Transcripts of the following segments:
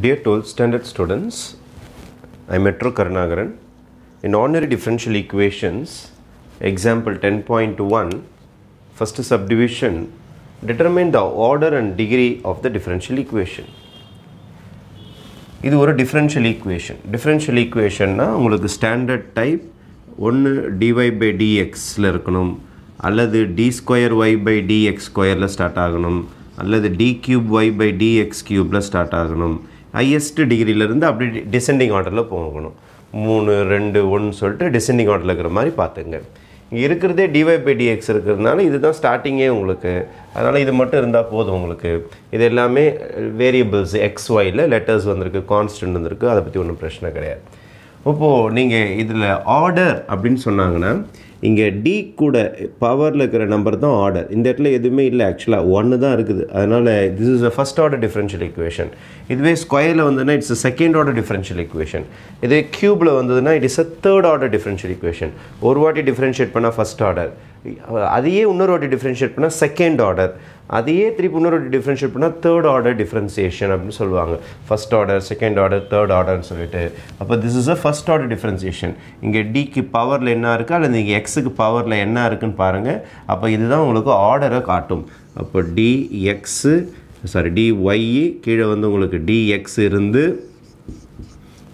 Dear 12th standard students, I am Metro Karnagaran. In ordinary differential equations, example 10.1, first subdivision, determine the order and degree of the differential equation. இது a differential equation. differential equation equationனா the standard type One dy by dx இருக்கணும் அல்லது d square y by dx squareல start ஆகணும் அல்லது d cube y by dx cubeல start ஆகணும் highest டிகிரியிலேருந்து அப்படி டிசெண்டிங் ஆர்டரில் போகணும் மூணு ரெண்டு ஒன்று சொல்லிட்டு டிசெண்டிங் ஆர்டரில் இருக்கிற மாதிரி பார்த்துங்க இங்கே இருக்கிறதே டிஒய் பை டிஎக்ஸ் இருக்கிறதுனால இதுதான் ஸ்டார்டிங்கே உங்களுக்கு அதனால் இது மட்டும் இருந்தால் போதும் உங்களுக்கு இது எல்லாமே வேரியபிள்ஸ் எக்ஸ் ஒயில் லெட்டர்ஸ் வந்திருக்கு கான்ஸ்டன்ட் வந்திருக்கு அதை பற்றி ஒன்றும் பிரச்சனை கிடையாது இப்போது நீங்கள் இதில் ஆர்டர் அப்படின்னு சொன்னாங்கன்னா இங்கே டி கூட பவரில் இருக்கிற நம்பர் தான் ஆர்டர் இந்த இடத்துல எதுவுமே இல்லை ஆக்சுவலாக ஒன்று தான் இருக்குது அதனால் this is a first order differential equation இதுவே ஸ்கொயரில் வந்ததுன்னா it's a second order differential equation இதே க்யூபில் வந்ததுன்னா it is a third order differential equation ஒரு வாட்டி டிஃப்ரென்ஷியேட் பண்ணால் ஃபஸ்ட் ஆர்டர் அதையே இன்னொரு வாட்டி டிஃப்ரென்ஷியேட் பண்ணால் செகண்ட் ஆர்டர் அதையே திருப்பி இன்னொரு டிஃப்ரென்ஷியேட் பண்ணால் தேர்ட் ஆர்டர் டிஃப்ரென்சியேஷன் அப்படின்னு சொல்லுவாங்க first order second order third ஆர்டர்னு சொல்லிட்டு அப்போ this is a first order differentiation இங்கே டிக்கு பவரில் என்ன இருக்குது அல்லது இங்கே எக்ஸுக்கு பவரில் என்ன இருக்குதுன்னு பாருங்கள் அப்போ இதுதான் உங்களுக்கு ஆர்டரை காட்டும் அப்போ D x sorry D D Y கீழே வந்து உங்களுக்கு டிஎக்ஸ் இருந்து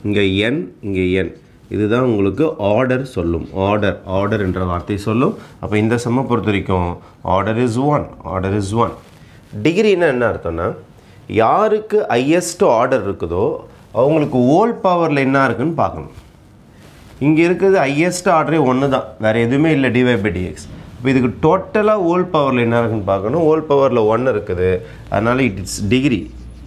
இங்கே என் இங்கே என் இதுதான் உங்களுக்கு ஆர்டர் சொல்லும் ஆர்டர் ஆர்டர் என்ற வார்த்தை சொல்லும் அப்போ இந்த சம்மை பொறுத்த வரைக்கும் order is one order is one டிகிரின்னா என்ன அர்த்தம்னா யாருக்கு ஹையஸ்ட் ஆர்டர் இருக்குதோ அவங்களுக்கு ஓல் பவரில் என்ன இருக்குதுன்னு பார்க்கணும் இங்கே இருக்கிறது ஹையஸ்ட் ஆர்டரே ஒன்று தான் வேறு எதுவுமே இல்லை டிவை பை டிஎக்ஸ் இப்போ இதுக்கு டோட்டலாக ஓல் பவரில் என்ன இருக்குன்னு பார்க்கணும் ஓல் பவரில் ஒன்று இருக்குது அதனால் it it's degree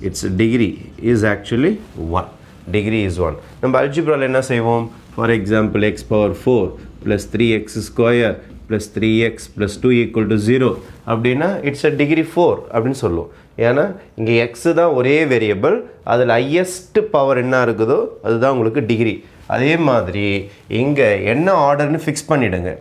it's degree is actually one degree is one நம்ம அல்ஜிப்ராவில் என்ன செய்வோம் for example x power four plus three x square plus three x plus two equal to zero அப்படின்னா இட்ஸ் அ டிகிரி ஃபோர் அப்படின்னு சொல்லுவோம் ஏன்னா இங்கே x தான் ஒரே வேரியபிள் அதில் ஹையஸ்ட் பவர் என்ன இருக்குதோ அதுதான் உங்களுக்கு டிகிரி அதே மாதிரி இங்கே என்ன ஆர்டர்னு ஃபிக்ஸ் பண்ணிவிடுங்க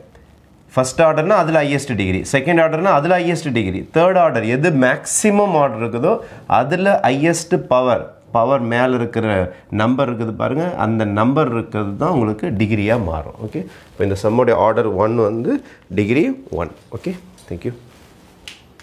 ஃபஸ்ட் ஆர்டர்னா அதில் ஹையஸ்ட் டிகிரி செகண்ட் ஆர்டர்னா அதில் ஹையஸ்ட் டிகிரி தேர்ட் ஆர்டர் எது மேக்ஸிமம் ஆர்டர் இருக்குதோ அதில் ஹையஸ்ட் பவர் பவர் மேலே இருக்கிற நம்பர் இருக்குது பாருங்கள் அந்த நம்பர் இருக்கிறது தான் உங்களுக்கு டிகிரியாக மாறும் ஓகே இப்போ இந்த சம்மோடைய ஆர்டர் ஒன் வந்து டிகிரி ஒன் ஓகே தேங்க்யூ